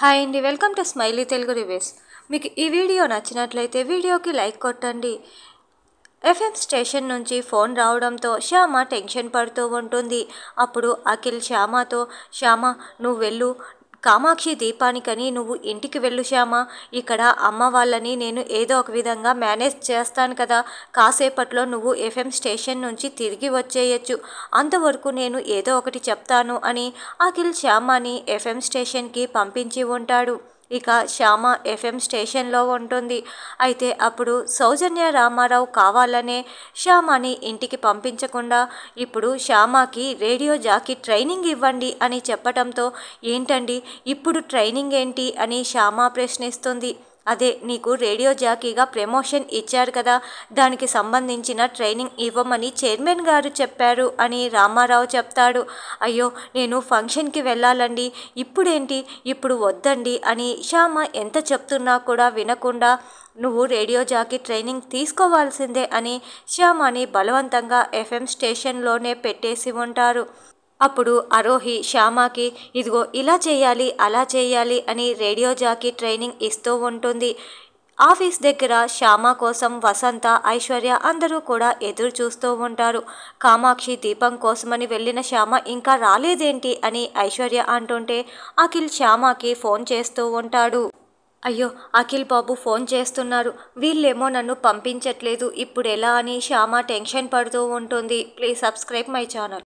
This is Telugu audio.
హాయ్ అండి welcome to Smiley Telugu reviews మీకు ఈ వీడియో నచ్చినట్లయితే వీడియోకి లైక్ కొట్టండి ఎఫ్ఎం స్టేషన్ నుంచి ఫోన్ రావడంతో శ్యామ టెన్షన్ పడుతూ ఉంటుంది అప్పుడు అఖిల్ శ్యామతో శ్యామ నువ్వు వెళ్ళు కామాక్షి దీపానికని నువ్వు ఇంటికి వెళ్ళు శ్యామా ఇక్కడ అమ్మ వాళ్ళని నేను ఏదో ఒక విధంగా మేనేజ్ చేస్తాను కదా కాసేపట్లో నువ్వు ఎఫ్ఎం స్టేషన్ నుంచి తిరిగి వచ్చేయచ్చు అంతవరకు నేను ఏదో ఒకటి చెప్తాను అని అఖిల్ శ్యామాని ఎఫ్ఎం స్టేషన్కి పంపించి ఉంటాడు ఇక శ్యామ ఎఫ్ఎం స్టేషన్లో ఉంటుంది అయితే అప్పుడు సౌజన్య రామారావు కావాలనే శ్యామని ఇంటికి పంపించకుండా ఇప్పుడు శ్యామకి రేడియో జాకి ట్రైనింగ్ ఇవ్వండి అని చెప్పటంతో ఏంటండి ఇప్పుడు ట్రైనింగ్ ఏంటి అని శ్యామ ప్రశ్నిస్తుంది అదే నీకు రేడియో జాకీగా ప్రమోషన్ ఇచ్చారు కదా దానికి సంబంధించిన ట్రైనింగ్ ఇవ్వమని చైర్మన్ గారు చెప్పారు అని రామారావు చెప్తాడు అయ్యో నేను ఫంక్షన్కి వెళ్ళాలండి ఇప్పుడేంటి ఇప్పుడు వద్దండి అని శ్యామ ఎంత చెప్తున్నా కూడా వినకుండా నువ్వు రేడియో జాకీ ట్రైనింగ్ తీసుకోవాల్సిందే అని శ్యామని బలవంతంగా ఎఫ్ఎం స్టేషన్లోనే పెట్టేసి ఉంటారు అప్పుడు అరోహి శ్యామాకి ఇదిగో ఇలా చేయాలి అలా చేయాలి అని రేడియో జాకీ ట్రైనింగ్ ఇస్తూ ఉంటుంది ఆఫీస్ దగ్గర శ్యామ కోసం వసంత ఐశ్వర్య అందరూ కూడా ఎదురు చూస్తూ ఉంటారు కామాక్షి దీపం కోసమని వెళ్ళిన శ్యామ ఇంకా రాలేదేంటి అని ఐశ్వర్య అంటుంటే అఖిల్ శ్యామకి ఫోన్ చేస్తూ ఉంటాడు అయ్యో అఖిల్ బాబు ఫోన్ చేస్తున్నారు వీళ్ళేమో నన్ను పంపించట్లేదు ఇప్పుడు ఎలా అని శ్యామ టెన్షన్ పడుతూ ఉంటుంది ప్లీజ్ సబ్స్క్రైబ్ మై ఛానల్